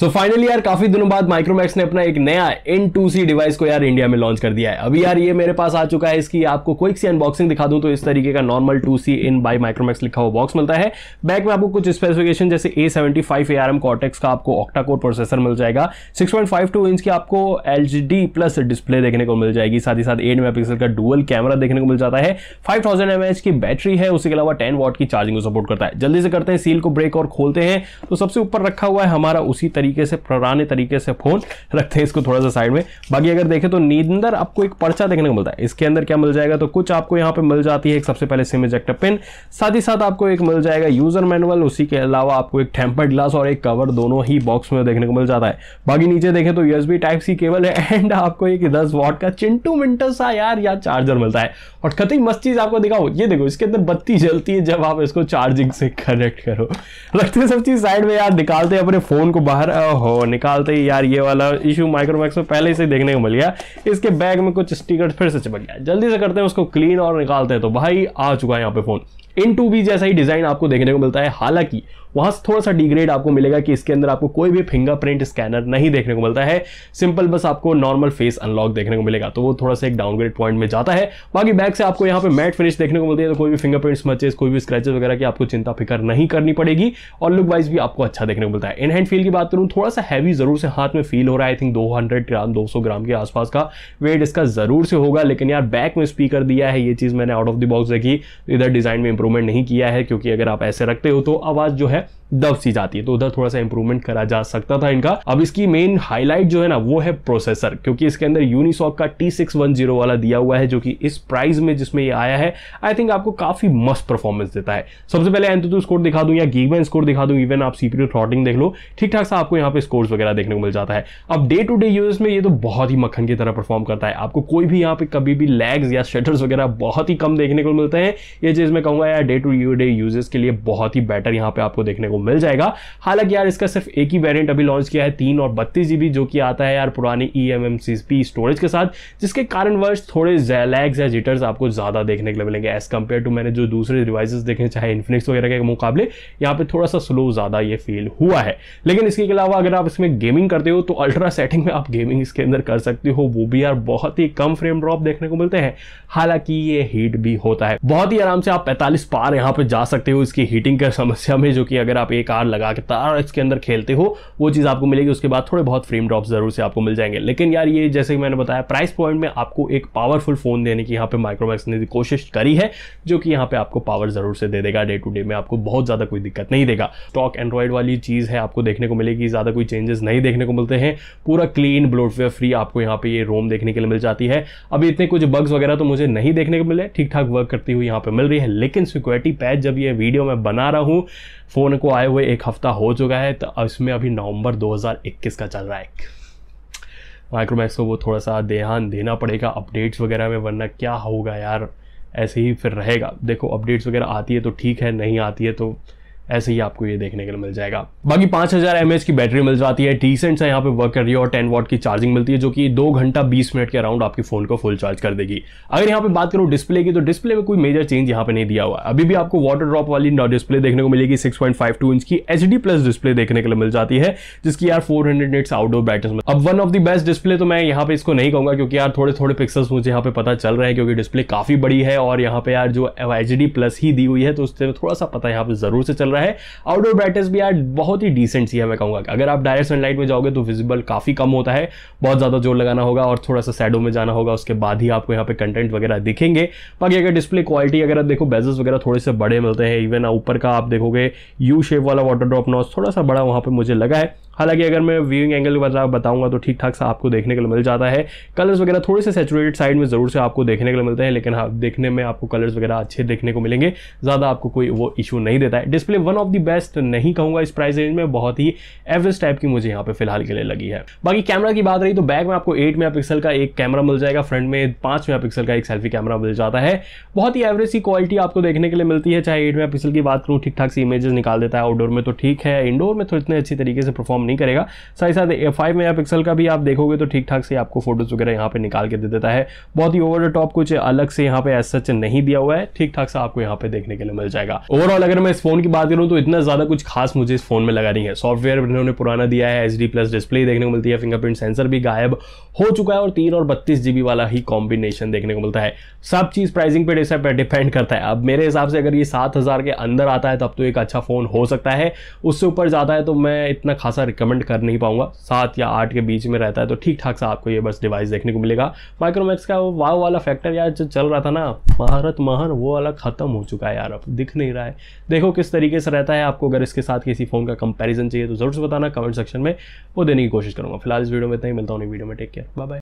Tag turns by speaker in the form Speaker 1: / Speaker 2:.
Speaker 1: सो so finally यार काफी दिनों बाद माइक्रोमैक्स ने अपना एक नया इन टू सी डिवाइस को यार इंडिया में लॉन्च कर दिया है अभी यार ये मेरे पास आ चुका है इसकी आपको क्विक सी अनबॉक्सिंग दिखा दूं तो इस तरीके का normal two C in by Micromax लिखा हुआ बॉक्स मिलता है बैक में आपको कुछ स्पेसिफिकेशन जैसे A seventy five A R M cortex का आपको ऑक्टा कोर प्रोसेसर मिल जाएगा six point five two inch की आपको L G D plus display देखने को मिल जाएगी साथ ही साथ एट मेगा पिक्सल का डुअल कैमरा देखने को मिल जाता है फाइव थाउजेंड एम एच की बैटरी है उसके अलावा टेन वॉट की चार्जिंग को सपोर्ट करता है जल्दी से करते हैं सील को ब्रेक और खोलते हैं तो सबसे ऊपर रखा हुआ है हमारा उसी तरीके तरीके से पुराने तरीके से फ़ोन रखते हैं इसको थोड़ा सा साइड में बाकी अगर देखें तो नींदर आपको एक पर्चा देखने को मिलता है इसके अंदर क्या मिल जाएगा तो कुछ आपको यहाँ पे मिल जाती है एक सबसे पहले सिम इजेक्टर पेन साथ ही साथ आपको एक मिल जाएगा यूज़र मैनुअल उसी के अलावा आपको एक टेम्पर ग्लास और एक कवर दोनों ही बॉक्स में देखने को मिल जाता है बाकी नीचे देखें तो यूएसबी टाइप सी केबल है एंड आपको एक दस वॉट का चिंटू मिंटू सा यार या चार्जर मिलता है और कतई मस्त चीज़ आपको दिखाओ ये देखो इसके अंदर बत्ती जलती है जब आप इसको चार्जिंग से कनेक्ट करो रखते सब चीज़ साइड में यार निकालते हैं अपने फ़ोन को बाहर ओहो निकालते ही यार ये वाला इशू माइक्रोमैक्स में पहले से देखने को मिल गया इसके बैग में कुछ स्टिकर फिर से चिपक गया जल्दी से करते हैं उसको क्लीन और निकालते हैं तो भाई आ चुका है यहाँ पे फ़ोन इन टू बी जैसा ही डिज़ाइन आपको देखने को मिलता है हालांकि वहां से थोड़ा सा डिग्रेड आपको मिलेगा कि इसके अंदर आपको कोई भी फिंगरप्रिंट स्कैनर नहीं देखने को मिलता है सिंपल बस आपको नॉर्मल फेस अनलॉक देखने को मिलेगा तो वो थोड़ा सा एक डाउनग्रेड पॉइंट में जाता है बाकी बैक से आपको यहाँ पे मैट फिनिश देखने को मिलती है तो कोई भी फिंगरप्रिंट मचेस कोई भी स्क्रेचेस वगैरह की आपको चिंता फिक्र नहीं करनी पड़ेगी और लुक वाइज भी आपको अच्छा देखने को मिलता है इन हैंड फील की बात करूँ थोड़ा सा हैवी जरूर से हाथ में फील हो रहा है आई थिंक दो ग्राम दो ग्राम के आसपास का वेट इसका जरूर से होगा लेकिन यार बैक में स्पीकर दिया है ये चीज़ मैंने आउट ऑफ द बॉक्स देखी इधर डिज़ाइन में इंप्रूवमेंट नहीं किया है क्योंकि अगर आप ऐसे रखते हो तो आवाज़ जो है दब सी जाती है तो उधर थोड़ा सा इंप्रूवमेंट करा जा सकता था इनका अब इसकी मेन हाईलाइट जो है ना वो है प्रोसेसर क्योंकि इसके अंदर यूनिसॉक का टी सिक्स वन जीरो वाला दिया हुआ है जो कि इस प्राइस में जिसमें ये आया है आई थिंक आपको काफी मस्त परफॉर्मेंस देता है सबसे पहले एंतु स्कोर दिखा दूँ या गीवन स्कोर दिखा दूँ इवन आप सीपी थ्रॉटिंग देख लो ठीक ठाक सा आपको यहाँ पे स्कोर वगैरह देखने को मिल जाता है अब डे टू डे यूज में ये तो बहुत ही मक्खन की तरह परफॉर्म करता है आपको कोई भी यहाँ पे कभी भी लैग्स या शटर्स वगैरह बहुत ही कम देखने को मिलते हैं ये चीज मैं कहूँगा यार डे टू डे यूजेस के लिए बहुत ही बेटर यहाँ पे आपको देखने को मिल जाएगा हालांकि यार इसका सिर्फ एक ही वेरियंट अभी लॉन्च किया है तीन और बत्तीस जीबी जो कि आता है यार पुराने E M M C P storage के साथ जिसके कारणवश थोड़े जैलैग्स या जिटर्स आपको ज़्यादा देखने के लिए मिलेंगे एज कम्पेयर टू मैंने जो दूसरे डिवाइसेस देखे चाहे इन्फिनिक्स वगैरह के मुकाबले यहाँ पे थोड़ा सा स्लो ज़्यादा ये फील हुआ है लेकिन इसके अलावा अगर आप इसमें गेमिंग करते हो तो अल्ट्रा सेटिंग में आप गेमिंग इसके अंदर कर सकते हो वो भी यार बहुत ही कम फ्रेम ड्रॉप देखने को मिलते हैं हालांकि ये हीट भी होता है बहुत ही आराम से आप 45 पार यहाँ पे जा सकते हो इसकी हीटिंग की समस्या में जो कि अगर आप आप एक आर लगा के तार इसके अंदर खेलते हो वो चीज़ आपको मिलेगी उसके बाद थोड़े बहुत फ्रेम ड्रॉप ज़रूर से आपको मिल जाएंगे लेकिन यार ये जैसे कि मैंने बताया प्राइस पॉइंट में आपको एक पावरफुल फ़ोन देने की यहाँ पे माइक्रोमैक्स ने कोशिश करी है जो कि यहाँ पे आपको पावर ज़रूर से दे देगा डे टू डे में आपको बहुत ज़्यादा कोई दिक्कत नहीं देगा स्टॉक एंड्रॉइड वाली चीज़ है आपको देखने को मिलेगी ज़्यादा कोई चेंजेस नहीं देखने को मिलते हैं पूरा क्लीन ब्लोडवेयर फ्री आपको यहाँ पे ये रोम देखने के लिए मिल जाती है अब इतने कुछ बग्स वगैरह तो मुझे नहीं देखने को मिले ठीक ठाक वर्क करती हुई यहाँ पे मिल रही है लेकिन सिक्योरिटी पैच जब ये वीडियो मैं बना रहा हूँ फ़ोन को आए हुए एक हफ़्ता हो चुका है तो इसमें अभी नवंबर 2021 का चल रहा है माइक्रोमैक्स को वो थोड़ा सा ध्यान देना पड़ेगा अपडेट्स वगैरह में वरना क्या होगा यार ऐसे ही फिर रहेगा देखो अपडेट्स वगैरह आती है तो ठीक है नहीं आती है तो ऐसे ही आपको ये देखने के लिए मिल जाएगा बाकी पांच हज़ार की बैटरी मिल जाती है डिसेंट सा यहाँ पे वर्क कर रही है और टेन वॉट की चार्जिंग मिलती है जो कि दो घंटा बीस मिनट के अराउंड आपके फोन को फुल चार्ज कर देगी अगर यहाँ पे बात करूँ डिस्प्ले की तो डिस्प्ले में कोई मेजर चेंज यहाँ पे नहीं दिया हुआ अभी भी आपको वाटर ड्रॉप वाली डिस्प्ले देखने को मिलेगी सिक्स इंच की एच प्लस डिस्प्ले देखने के लिए मिल जाती है जिसकी यार फोर हंड्रेड आउटडोर ब्राइटनेस अब one of the best display तो मैं यहाँ पे इसको नहीं कहूंगा क्योंकि यार थोड़े थोड़े पिक्सल्स मुझे यहाँ पे पता चल रहे हैं क्योंकि डिस्प्ले काफी बड़ी है और यहाँ पे यार जो एच प्लस ही दी हुई है तो उससे थोड़ा सा पता यहाँ पे जरूर से चल रहा है रहा है आउटडोर ब्राइटनेस भी यार बहुत ही डिसेंट सी है मैं कहूँगा अगर आप डायरेक्ट सनलाइट में जाओगे तो विजिबल काफ़ी कम होता है बहुत ज़्यादा जोर लगाना होगा और थोड़ा सा सैडो में जाना होगा उसके बाद ही आपको यहाँ पे कंटेंट वगैरह दिखेंगे बाकी अगर डिस्प्ले क्वालिटी अगर आप देखो बेजस वगैरह थोड़े से बड़े मिलते हैं इवन ऊपर का आप देखोगे यू शेप वाला वाटर ड्रॉप नॉस थोड़ा सा बड़ा वहाँ पर मुझे लगा है हालांकि अगर मैं व्यूइंग एंगल वाला बताऊंगा तो ठीक ठाक सा आपको देखने के लिए मिल जाता है कलर्स वगैरह थोड़े से सेचुरेटेड साइड में ज़रूर से आपको देखने के लिए मिलते हैं लेकिन हाँ देखने में आपको कलर्स वगैरह अच्छे देखने को मिलेंगे ज़्यादा आपको कोई वो इशू नहीं देता है display one of the best नहीं कहूँगा इस प्राइस रेंज में बहुत ही एवरेज टाइप की मुझे यहाँ पर फिलहाल के लिए लगी है बाकी कैमरा की बात रही तो बैक में आपको एट मेगा का एक कैमरा मिल जाएगा फ्रंट में पाँच मेगा का एक सेल्फी कैमरा मिल जाता है बहुत ही एवरेज सी क्वालिटी आपको देखने के लिए मिलती है चाहे एट मेगा की बात करूँ ठीक ठाक सी इमेजेस निकाल देता है आउटडोर में तो ठीक है इंडोर में तो इतने अच्छी तरीके से परफॉर्म नहीं करेगा साथ ही साथ फाइव मेगा पिक्सल का भी आप देखोगे तो ठीक ठाक से आपको फोटोज़ वगैरह यहाँ पे निकाल के दे देता है बहुत ही ओवर द टॉप कुछ अलग से यहाँ पे एस सच नहीं दिया हुआ है ठीक ठाक से आपको यहाँ पे देखने के लिए मिल जाएगा ओवरऑल अगर मैं इस फोन की बात करूँ तो इतना ज़्यादा कुछ खास मुझे इस फोन में लगा नहीं है सॉफ्टवेयर इन्होंने पुराना दिया है एच प्लस डिस्प्ले देखने को मिलती है फिंगरप्रिंट सेंसर भी गायब हो चुका है और तीन और बत्तीस जीबी वाला ही कॉम्बिनेशन देखने को मिलता है सब चीज़ प्राइसिंग पर डिपेंड करता है अब मेरे हिसाब से अगर ये सात के अंदर आता है तब तो एक अच्छा फ़ोन हो सकता है उससे ऊपर जाता है तो मैं इतना खासा रिकमेंड कर नहीं पाऊंगा सात या आठ के बीच में रहता है तो ठीक ठाक सा आपको ये बस डिवाइस देखने को मिलेगा माइक्रोमैक्स का वो वाव वाला फैक्टर यार जो चल रहा था ना महारत महान वो वाला ख़त्म हो चुका है यार अब दिख नहीं रहा है देखो किस तरीके से रहता है आपको अगर इसके साथ किसी फ़ोन का कंपेरिजन चाहिए तो ज़रूर से बताना कमेंट सेक्शन में वो देने की कोशिश करूँगा फिलहाल इस वीडियो में इतना ही मिलता हूँ वीडियो में टेक केयर बाय